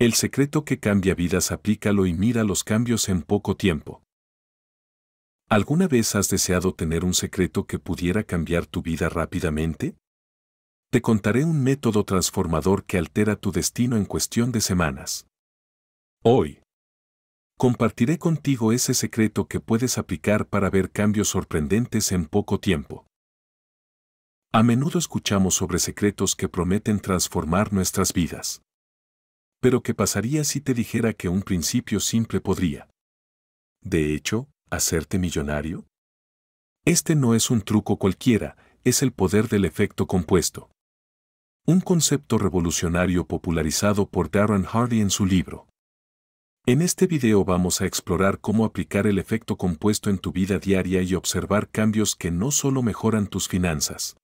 El secreto que cambia vidas aplícalo y mira los cambios en poco tiempo. ¿Alguna vez has deseado tener un secreto que pudiera cambiar tu vida rápidamente? Te contaré un método transformador que altera tu destino en cuestión de semanas. Hoy, compartiré contigo ese secreto que puedes aplicar para ver cambios sorprendentes en poco tiempo. A menudo escuchamos sobre secretos que prometen transformar nuestras vidas pero ¿qué pasaría si te dijera que un principio simple podría? De hecho, hacerte millonario. Este no es un truco cualquiera, es el poder del efecto compuesto. Un concepto revolucionario popularizado por Darren Hardy en su libro. En este video vamos a explorar cómo aplicar el efecto compuesto en tu vida diaria y observar cambios que no solo mejoran tus finanzas,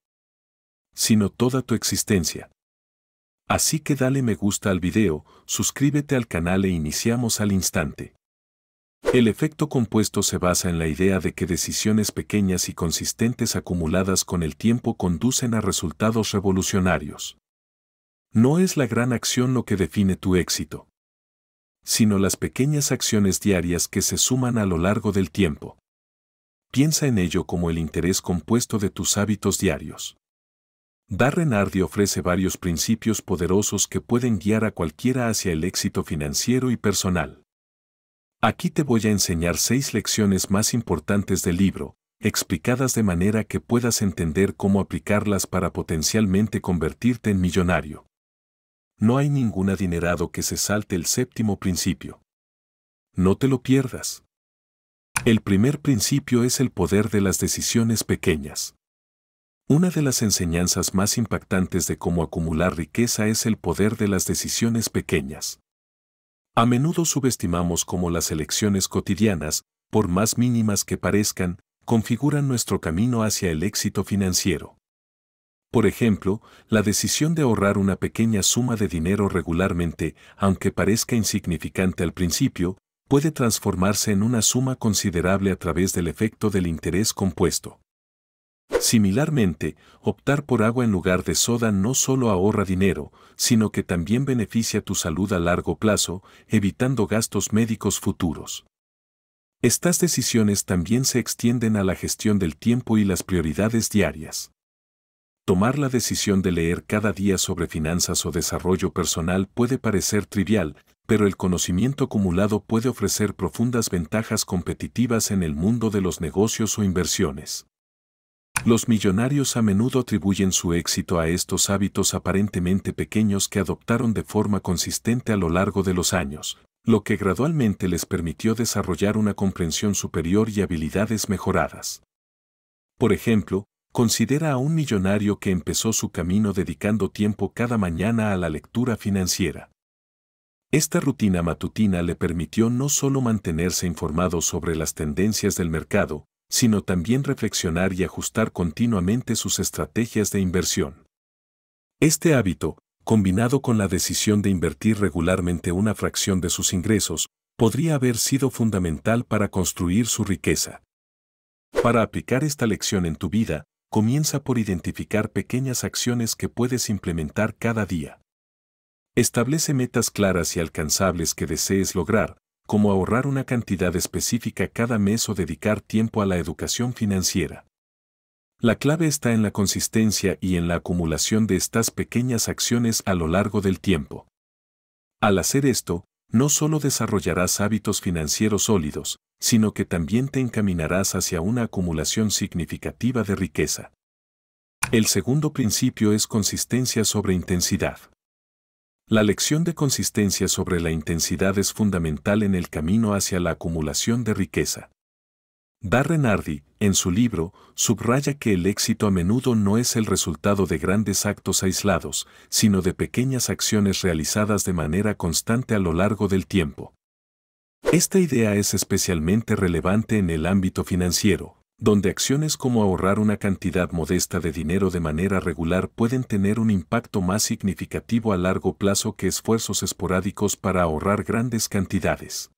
sino toda tu existencia. Así que dale me gusta al video, suscríbete al canal e iniciamos al instante. El efecto compuesto se basa en la idea de que decisiones pequeñas y consistentes acumuladas con el tiempo conducen a resultados revolucionarios. No es la gran acción lo que define tu éxito, sino las pequeñas acciones diarias que se suman a lo largo del tiempo. Piensa en ello como el interés compuesto de tus hábitos diarios. Renardi ofrece varios principios poderosos que pueden guiar a cualquiera hacia el éxito financiero y personal. Aquí te voy a enseñar seis lecciones más importantes del libro, explicadas de manera que puedas entender cómo aplicarlas para potencialmente convertirte en millonario. No hay ningún adinerado que se salte el séptimo principio. No te lo pierdas. El primer principio es el poder de las decisiones pequeñas. Una de las enseñanzas más impactantes de cómo acumular riqueza es el poder de las decisiones pequeñas. A menudo subestimamos cómo las elecciones cotidianas, por más mínimas que parezcan, configuran nuestro camino hacia el éxito financiero. Por ejemplo, la decisión de ahorrar una pequeña suma de dinero regularmente, aunque parezca insignificante al principio, puede transformarse en una suma considerable a través del efecto del interés compuesto. Similarmente, optar por agua en lugar de soda no solo ahorra dinero, sino que también beneficia tu salud a largo plazo, evitando gastos médicos futuros. Estas decisiones también se extienden a la gestión del tiempo y las prioridades diarias. Tomar la decisión de leer cada día sobre finanzas o desarrollo personal puede parecer trivial, pero el conocimiento acumulado puede ofrecer profundas ventajas competitivas en el mundo de los negocios o inversiones. Los millonarios a menudo atribuyen su éxito a estos hábitos aparentemente pequeños que adoptaron de forma consistente a lo largo de los años, lo que gradualmente les permitió desarrollar una comprensión superior y habilidades mejoradas. Por ejemplo, considera a un millonario que empezó su camino dedicando tiempo cada mañana a la lectura financiera. Esta rutina matutina le permitió no solo mantenerse informado sobre las tendencias del mercado, sino también reflexionar y ajustar continuamente sus estrategias de inversión. Este hábito, combinado con la decisión de invertir regularmente una fracción de sus ingresos, podría haber sido fundamental para construir su riqueza. Para aplicar esta lección en tu vida, comienza por identificar pequeñas acciones que puedes implementar cada día. Establece metas claras y alcanzables que desees lograr, como ahorrar una cantidad específica cada mes o dedicar tiempo a la educación financiera. La clave está en la consistencia y en la acumulación de estas pequeñas acciones a lo largo del tiempo. Al hacer esto, no solo desarrollarás hábitos financieros sólidos, sino que también te encaminarás hacia una acumulación significativa de riqueza. El segundo principio es consistencia sobre intensidad. La lección de consistencia sobre la intensidad es fundamental en el camino hacia la acumulación de riqueza. Darren Hardy, en su libro, subraya que el éxito a menudo no es el resultado de grandes actos aislados, sino de pequeñas acciones realizadas de manera constante a lo largo del tiempo. Esta idea es especialmente relevante en el ámbito financiero, donde acciones como ahorrar una cantidad modesta de dinero de manera regular pueden tener un impacto más significativo a largo plazo que esfuerzos esporádicos para ahorrar grandes cantidades.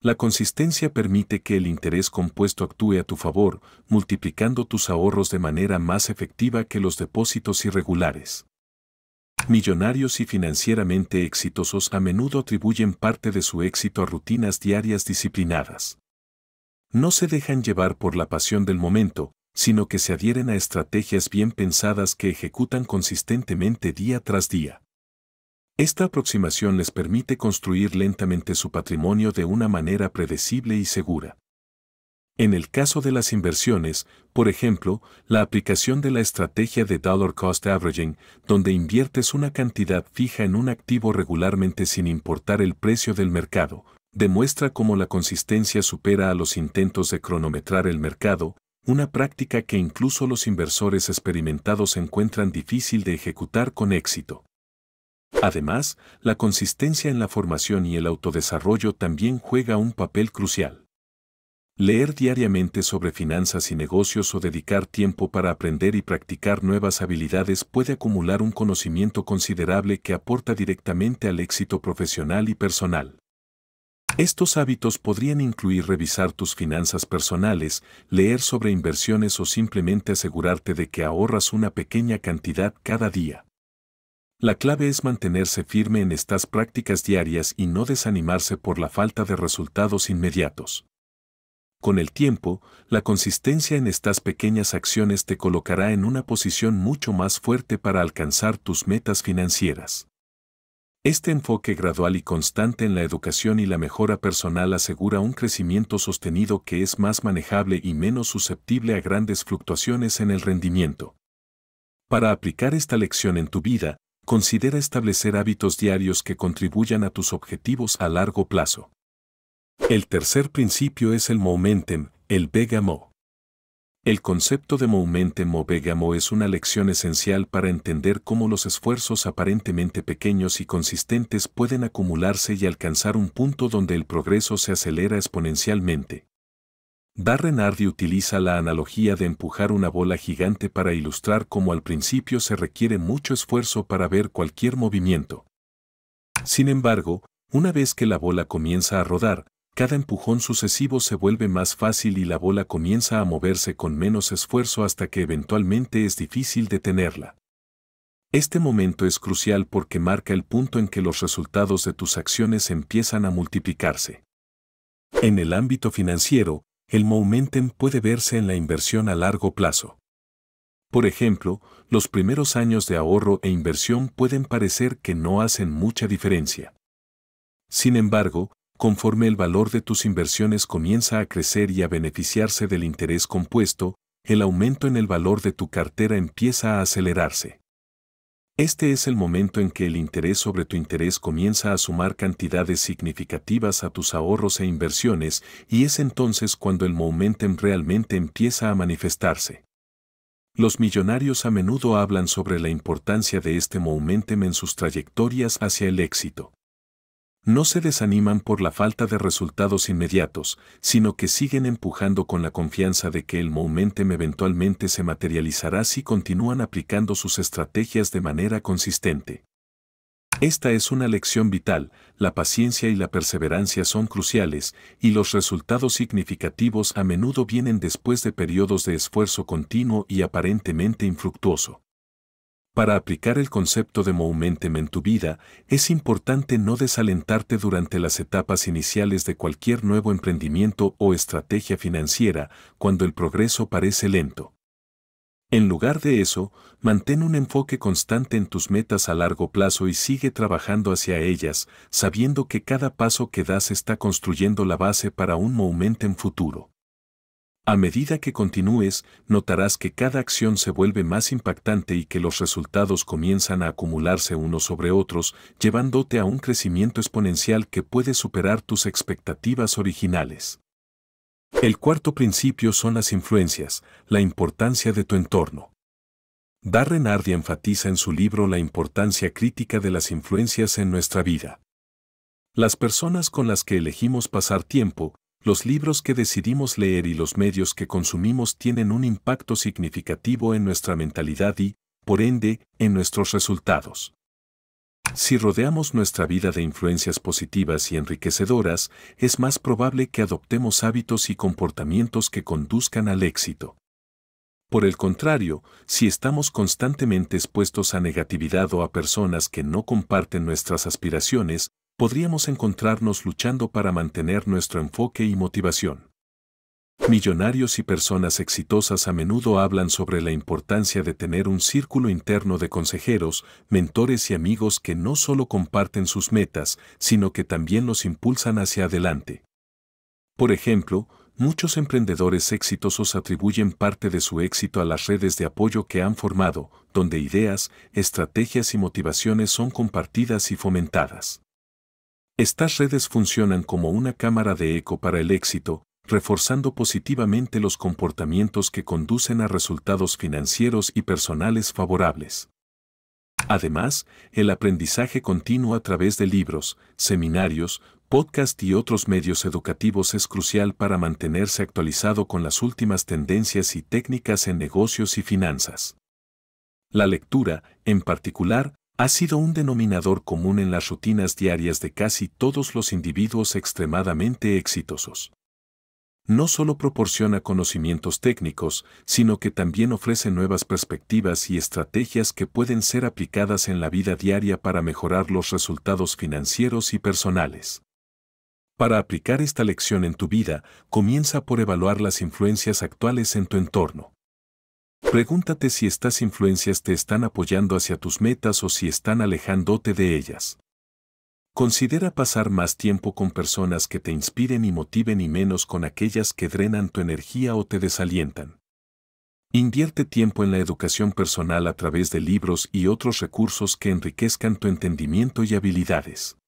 La consistencia permite que el interés compuesto actúe a tu favor, multiplicando tus ahorros de manera más efectiva que los depósitos irregulares. Millonarios y financieramente exitosos a menudo atribuyen parte de su éxito a rutinas diarias disciplinadas no se dejan llevar por la pasión del momento, sino que se adhieren a estrategias bien pensadas que ejecutan consistentemente día tras día. Esta aproximación les permite construir lentamente su patrimonio de una manera predecible y segura. En el caso de las inversiones, por ejemplo, la aplicación de la estrategia de Dollar Cost Averaging, donde inviertes una cantidad fija en un activo regularmente sin importar el precio del mercado, demuestra cómo la consistencia supera a los intentos de cronometrar el mercado, una práctica que incluso los inversores experimentados encuentran difícil de ejecutar con éxito. Además, la consistencia en la formación y el autodesarrollo también juega un papel crucial. Leer diariamente sobre finanzas y negocios o dedicar tiempo para aprender y practicar nuevas habilidades puede acumular un conocimiento considerable que aporta directamente al éxito profesional y personal. Estos hábitos podrían incluir revisar tus finanzas personales, leer sobre inversiones o simplemente asegurarte de que ahorras una pequeña cantidad cada día. La clave es mantenerse firme en estas prácticas diarias y no desanimarse por la falta de resultados inmediatos. Con el tiempo, la consistencia en estas pequeñas acciones te colocará en una posición mucho más fuerte para alcanzar tus metas financieras. Este enfoque gradual y constante en la educación y la mejora personal asegura un crecimiento sostenido que es más manejable y menos susceptible a grandes fluctuaciones en el rendimiento. Para aplicar esta lección en tu vida, considera establecer hábitos diarios que contribuyan a tus objetivos a largo plazo. El tercer principio es el momentum, el Vega el concepto de Momente Movegamo es una lección esencial para entender cómo los esfuerzos aparentemente pequeños y consistentes pueden acumularse y alcanzar un punto donde el progreso se acelera exponencialmente. Hardy utiliza la analogía de empujar una bola gigante para ilustrar cómo al principio se requiere mucho esfuerzo para ver cualquier movimiento. Sin embargo, una vez que la bola comienza a rodar, cada empujón sucesivo se vuelve más fácil y la bola comienza a moverse con menos esfuerzo hasta que eventualmente es difícil detenerla. Este momento es crucial porque marca el punto en que los resultados de tus acciones empiezan a multiplicarse. En el ámbito financiero, el momentum puede verse en la inversión a largo plazo. Por ejemplo, los primeros años de ahorro e inversión pueden parecer que no hacen mucha diferencia. Sin embargo, conforme el valor de tus inversiones comienza a crecer y a beneficiarse del interés compuesto, el aumento en el valor de tu cartera empieza a acelerarse. Este es el momento en que el interés sobre tu interés comienza a sumar cantidades significativas a tus ahorros e inversiones y es entonces cuando el momentum realmente empieza a manifestarse. Los millonarios a menudo hablan sobre la importancia de este momentum en sus trayectorias hacia el éxito no se desaniman por la falta de resultados inmediatos, sino que siguen empujando con la confianza de que el momentum eventualmente se materializará si continúan aplicando sus estrategias de manera consistente. Esta es una lección vital, la paciencia y la perseverancia son cruciales, y los resultados significativos a menudo vienen después de periodos de esfuerzo continuo y aparentemente infructuoso. Para aplicar el concepto de momentum en tu vida, es importante no desalentarte durante las etapas iniciales de cualquier nuevo emprendimiento o estrategia financiera cuando el progreso parece lento. En lugar de eso, mantén un enfoque constante en tus metas a largo plazo y sigue trabajando hacia ellas, sabiendo que cada paso que das está construyendo la base para un momentum futuro. A medida que continúes, notarás que cada acción se vuelve más impactante y que los resultados comienzan a acumularse unos sobre otros, llevándote a un crecimiento exponencial que puede superar tus expectativas originales. El cuarto principio son las influencias, la importancia de tu entorno. Darren Hardy enfatiza en su libro la importancia crítica de las influencias en nuestra vida. Las personas con las que elegimos pasar tiempo, los libros que decidimos leer y los medios que consumimos tienen un impacto significativo en nuestra mentalidad y, por ende, en nuestros resultados. Si rodeamos nuestra vida de influencias positivas y enriquecedoras, es más probable que adoptemos hábitos y comportamientos que conduzcan al éxito. Por el contrario, si estamos constantemente expuestos a negatividad o a personas que no comparten nuestras aspiraciones, podríamos encontrarnos luchando para mantener nuestro enfoque y motivación. Millonarios y personas exitosas a menudo hablan sobre la importancia de tener un círculo interno de consejeros, mentores y amigos que no solo comparten sus metas, sino que también los impulsan hacia adelante. Por ejemplo, muchos emprendedores exitosos atribuyen parte de su éxito a las redes de apoyo que han formado, donde ideas, estrategias y motivaciones son compartidas y fomentadas. Estas redes funcionan como una cámara de eco para el éxito, reforzando positivamente los comportamientos que conducen a resultados financieros y personales favorables. Además, el aprendizaje continuo a través de libros, seminarios, podcast y otros medios educativos es crucial para mantenerse actualizado con las últimas tendencias y técnicas en negocios y finanzas. La lectura, en particular, ha sido un denominador común en las rutinas diarias de casi todos los individuos extremadamente exitosos. No solo proporciona conocimientos técnicos, sino que también ofrece nuevas perspectivas y estrategias que pueden ser aplicadas en la vida diaria para mejorar los resultados financieros y personales. Para aplicar esta lección en tu vida, comienza por evaluar las influencias actuales en tu entorno. Pregúntate si estas influencias te están apoyando hacia tus metas o si están alejándote de ellas. Considera pasar más tiempo con personas que te inspiren y motiven y menos con aquellas que drenan tu energía o te desalientan. Invierte tiempo en la educación personal a través de libros y otros recursos que enriquezcan tu entendimiento y habilidades.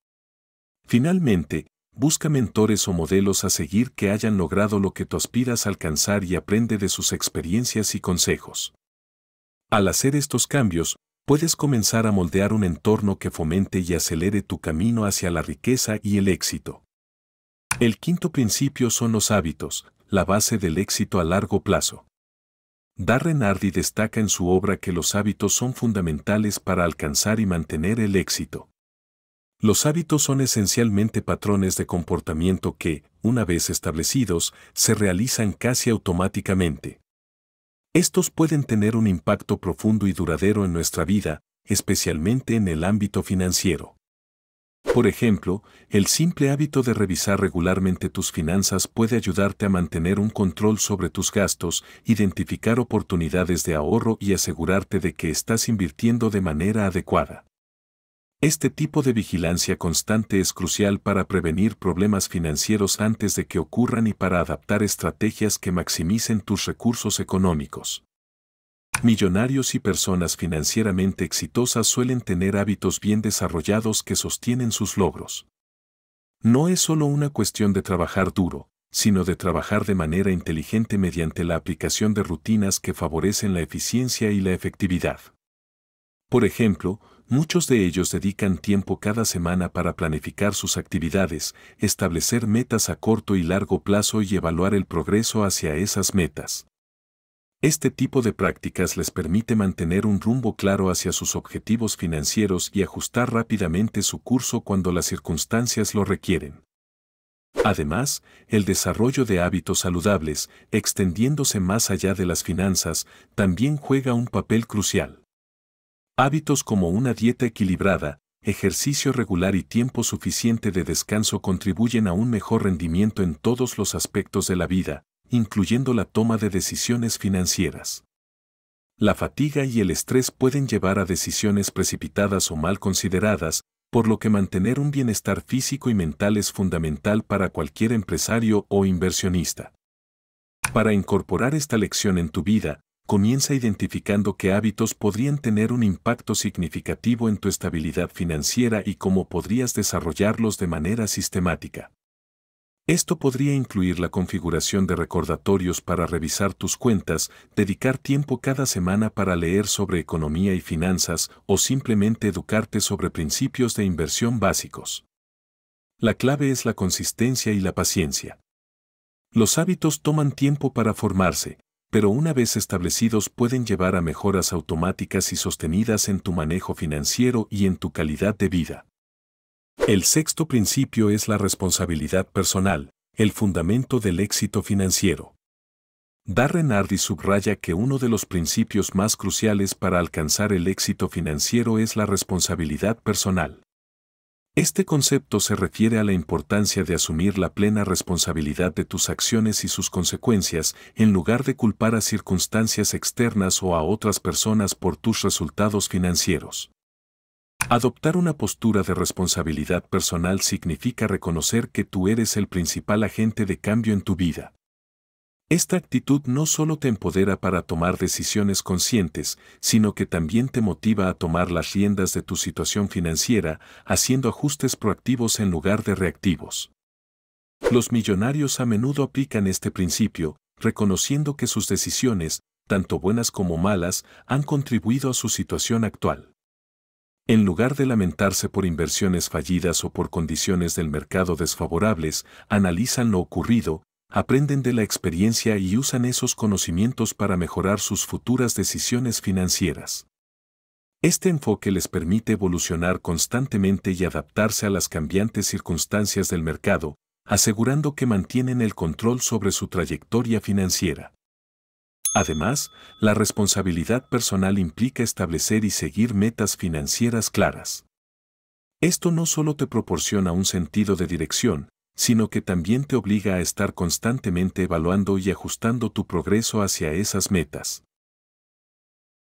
Finalmente, busca mentores o modelos a seguir que hayan logrado lo que tú aspiras a alcanzar y aprende de sus experiencias y consejos. Al hacer estos cambios, puedes comenzar a moldear un entorno que fomente y acelere tu camino hacia la riqueza y el éxito. El quinto principio son los hábitos, la base del éxito a largo plazo. Darren Hardy destaca en su obra que los hábitos son fundamentales para alcanzar y mantener el éxito. Los hábitos son esencialmente patrones de comportamiento que, una vez establecidos, se realizan casi automáticamente. Estos pueden tener un impacto profundo y duradero en nuestra vida, especialmente en el ámbito financiero. Por ejemplo, el simple hábito de revisar regularmente tus finanzas puede ayudarte a mantener un control sobre tus gastos, identificar oportunidades de ahorro y asegurarte de que estás invirtiendo de manera adecuada. Este tipo de vigilancia constante es crucial para prevenir problemas financieros antes de que ocurran y para adaptar estrategias que maximicen tus recursos económicos. Millonarios y personas financieramente exitosas suelen tener hábitos bien desarrollados que sostienen sus logros. No es solo una cuestión de trabajar duro, sino de trabajar de manera inteligente mediante la aplicación de rutinas que favorecen la eficiencia y la efectividad. Por ejemplo, muchos de ellos dedican tiempo cada semana para planificar sus actividades, establecer metas a corto y largo plazo y evaluar el progreso hacia esas metas. Este tipo de prácticas les permite mantener un rumbo claro hacia sus objetivos financieros y ajustar rápidamente su curso cuando las circunstancias lo requieren. Además, el desarrollo de hábitos saludables, extendiéndose más allá de las finanzas, también juega un papel crucial. Hábitos como una dieta equilibrada, ejercicio regular y tiempo suficiente de descanso contribuyen a un mejor rendimiento en todos los aspectos de la vida, incluyendo la toma de decisiones financieras. La fatiga y el estrés pueden llevar a decisiones precipitadas o mal consideradas, por lo que mantener un bienestar físico y mental es fundamental para cualquier empresario o inversionista. Para incorporar esta lección en tu vida, comienza identificando qué hábitos podrían tener un impacto significativo en tu estabilidad financiera y cómo podrías desarrollarlos de manera sistemática. Esto podría incluir la configuración de recordatorios para revisar tus cuentas, dedicar tiempo cada semana para leer sobre economía y finanzas o simplemente educarte sobre principios de inversión básicos. La clave es la consistencia y la paciencia. Los hábitos toman tiempo para formarse, pero una vez establecidos pueden llevar a mejoras automáticas y sostenidas en tu manejo financiero y en tu calidad de vida. El sexto principio es la responsabilidad personal, el fundamento del éxito financiero. Darren Hardy subraya que uno de los principios más cruciales para alcanzar el éxito financiero es la responsabilidad personal. Este concepto se refiere a la importancia de asumir la plena responsabilidad de tus acciones y sus consecuencias en lugar de culpar a circunstancias externas o a otras personas por tus resultados financieros. Adoptar una postura de responsabilidad personal significa reconocer que tú eres el principal agente de cambio en tu vida. Esta actitud no solo te empodera para tomar decisiones conscientes, sino que también te motiva a tomar las riendas de tu situación financiera, haciendo ajustes proactivos en lugar de reactivos. Los millonarios a menudo aplican este principio, reconociendo que sus decisiones, tanto buenas como malas, han contribuido a su situación actual. En lugar de lamentarse por inversiones fallidas o por condiciones del mercado desfavorables, analizan lo ocurrido, aprenden de la experiencia y usan esos conocimientos para mejorar sus futuras decisiones financieras. Este enfoque les permite evolucionar constantemente y adaptarse a las cambiantes circunstancias del mercado, asegurando que mantienen el control sobre su trayectoria financiera. Además, la responsabilidad personal implica establecer y seguir metas financieras claras. Esto no solo te proporciona un sentido de dirección, sino que también te obliga a estar constantemente evaluando y ajustando tu progreso hacia esas metas.